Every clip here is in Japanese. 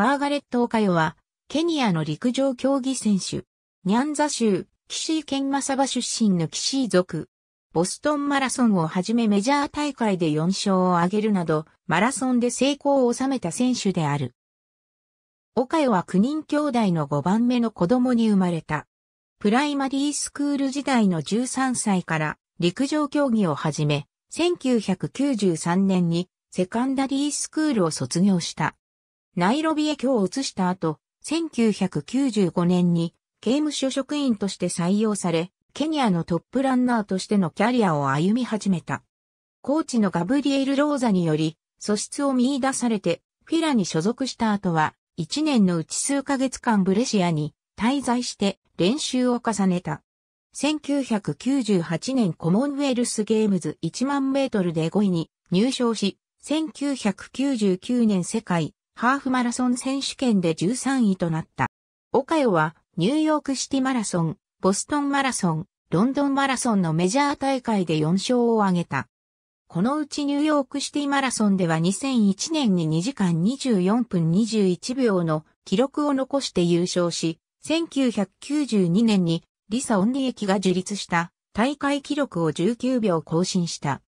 マーガレット・オカヨは、ケニアの陸上競技選手。ニャンザ州、岸井ンマサバ出身のシー族。ボストンマラソンをはじめメジャー大会で4勝を挙げるなど、マラソンで成功を収めた選手である。岡ヨは9人兄弟の5番目の子供に生まれた。プライマリースクール時代の13歳から陸上競技を始め、1993年にセカンダリースクールを卒業した。ナイロビへ居を移した後、1995年に刑務所職員として採用され、ケニアのトップランナーとしてのキャリアを歩み始めた。コーチのガブリエル・ローザにより、素質を見出されて、フィラに所属した後は、1年のうち数ヶ月間ブレシアに滞在して練習を重ねた。1998年コモンウェルスゲームズ1万メートルで5位に入賞し、1999年世界ハーフマラソン選手権で13位となった。岡代はニューヨークシティマラソン、ボストンマラソン、ロンドンマラソンのメジャー大会で4勝を挙げた。このうちニューヨークシティマラソンでは2001年に2時間24分21秒の記録を残して優勝し、1992年にリサ・オンリ駅が樹立した大会記録を19秒更新した。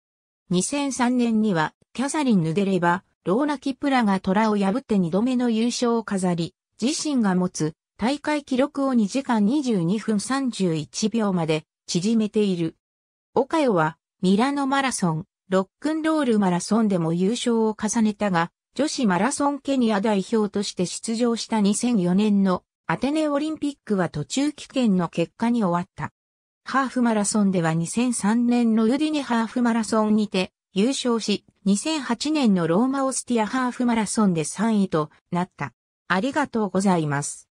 2003年にはキャサリン・ヌデレバ、ローナキプラが虎を破って2度目の優勝を飾り、自身が持つ大会記録を2時間22分31秒まで縮めている。岡代はミラノマラソン、ロックンロールマラソンでも優勝を重ねたが、女子マラソンケニア代表として出場した2004年のアテネオリンピックは途中棄権の結果に終わった。ハーフマラソンでは2003年のユディネハーフマラソンにて優勝し、2008年のローマオスティアハーフマラソンで3位となった。ありがとうございます。